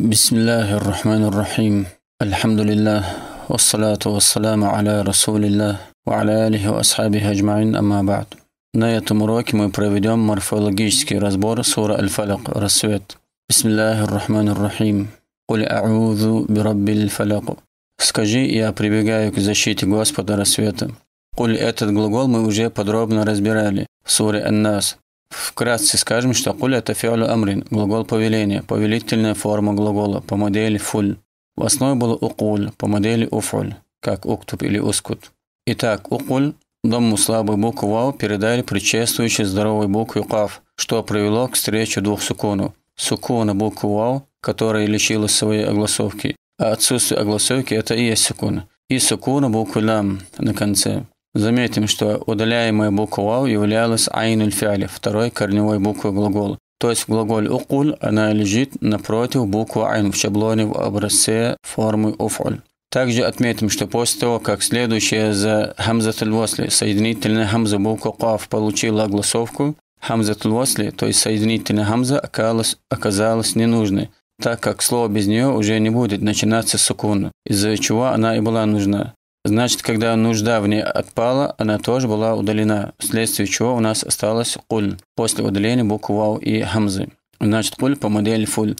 بسم الله الرحمن الرحيم الحمد لله والصلاة والسلام على رسول الله وعلى آله وأصحابه أجمعين أما بعد На этом уроке мы проведем морфологический разбор суры Аль-Фалак «Рассвет». بسم الله الرحمن الرحيم قل أعوذ برب الفلق Скажи, я прибегаю к защите Господа рассвета. Куль этот глагол мы уже подробно разбирали в суре Ан-Нас, Вкратце скажем, что куль это фиалю амрин, глагол повеления, повелительная форма глагола, по модели фуль. В основе было укуль, по модели уфуль, как уктуб или ускут. Итак, укуль, дому слабой буквы вау передали предшествующей здоровой букве кав, что привело к встрече двух суконов. Сукона буквы вау, которая лишилась своей огласовки, а отсутствие огласовки – это и есть сукон. И сукона буквы лам на конце. Заметим, что удаляемая буква «вау» являлась айнуль фиале, второй корневой буквой глагола. То есть в глаголе «укуль» она лежит напротив буквы «айн» в шаблоне в образце формы «уфуль». Также отметим, что после того, как следующая за хамзатуль восли соединительная хамза буква «каф» получила огласовку, хамзатуль восли, то есть соединительная хамза, оказалась, оказалась ненужной, так как слово без нее уже не будет начинаться с сукуна, из-за чего она и была нужна. Значит, когда нужда в ней отпала, она тоже была удалена, вследствие чего у нас осталась куль после удаления букв вау и хамзы. Значит, куль по модели фуль.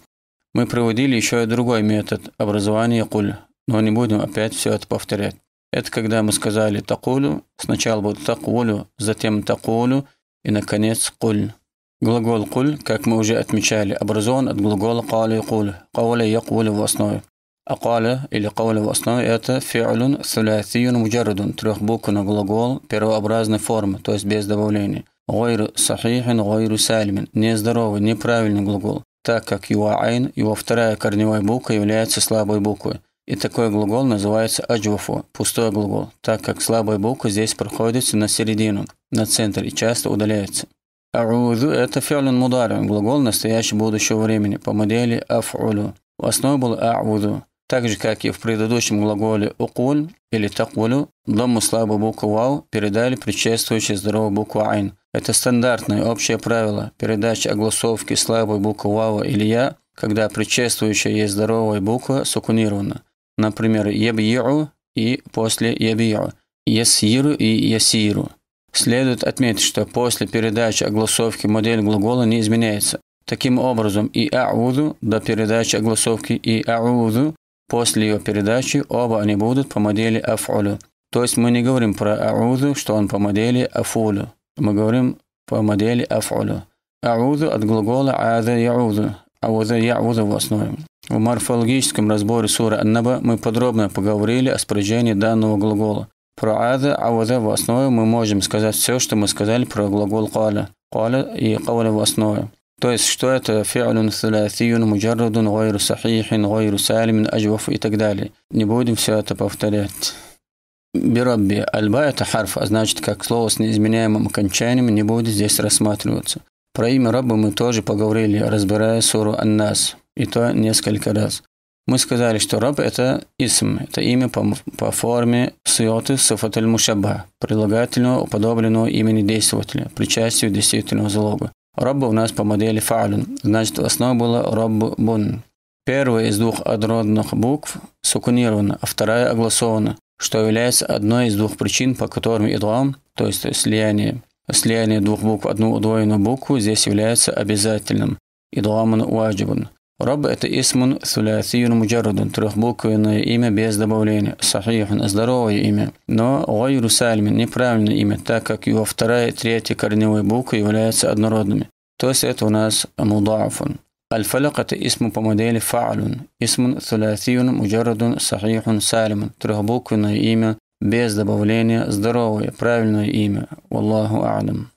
Мы проводили еще и другой метод образования куль, но не будем опять все это повторять. Это когда мы сказали такулю, сначала будет такулю, затем такулю и, наконец, куль. Глагол куль, как мы уже отмечали, образован от глагола кали куль, кауля я кулю в основе. Акаля или кауля в основе это фи'люн сулясиюн муджарридун, трехбуквенный глагол первообразной формы, то есть без добавления. Гойру сахихин, гойру сальмин, нездоровый, неправильный глагол, так как его айн, его вторая корневая буква является слабой буквой. И такой глагол называется аджвафу, пустой глагол, так как слабая буква здесь проходится на середину, на центр и часто удаляется. Аузу – это фи'люн мударин, глагол настоящего будущего времени по модели аф'улю. В основе был аузу так же, как и в предыдущем глаголе «укуль» или «такулю», дому слабую букву «вау» передали предшествующую здоровую букву «айн». Это стандартное общее правило передачи огласовки слабой буквы «вау» или «я», когда предшествующая ей здоровая буква сукунирована. Например, «ебьиру» и после «ебьиру», «есиру» и «есиру». Следует отметить, что после передачи огласовки модель глагола не изменяется. Таким образом, и ауду до передачи огласовки и ауду После ее передачи оба они будут по модели аф'улю. То есть мы не говорим про аузу, что он по модели афулю. Мы говорим по модели аф'улю. Аузу от глагола ааза яузу. Ауза яузу в основе. В морфологическом разборе суры Аннаба мы подробно поговорили о спряжении данного глагола. Про ада, ауза в основе мы можем сказать все, что мы сказали про глагол каля. Каля и каля в основе. То есть, что это фиалюн салясиюн, муджаррудун, гайру сахихин, гайру салимин, аджваф и так далее. Не будем все это повторять. Бирабби. Альба – это харф, а значит, как слово с неизменяемым окончанием не будет здесь рассматриваться. Про имя Рабба мы тоже поговорили, разбирая суру Аннас, и то несколько раз. Мы сказали, что Раб – это исм, это имя по, по форме сиоты сафатель мушаба, прилагательного, уподобленного имени действователя, причастию действительного залога. Робба у нас по модели фа'люн, значит основа была Бун. Первая из двух отродных букв сукунирована, а вторая огласована, что является одной из двух причин, по которым идлам, то есть слияние, слияние двух букв одну удвоенную букву здесь является обязательным. Идламан уаджибун. Раб – это исмун сулясиюн муджарудун, трехбуквенное имя без добавления, сахихун – здоровое имя, но гайру сальмин – неправильное имя, так как его вторая и третья корневые буквы являются однородными. То есть это у нас мудафун. الفلق اسم بموديل فعل اسم ثلاثي مجرد صحيح سالم трехбуквенное имя без добавления здоровое правильное имя والله أعلم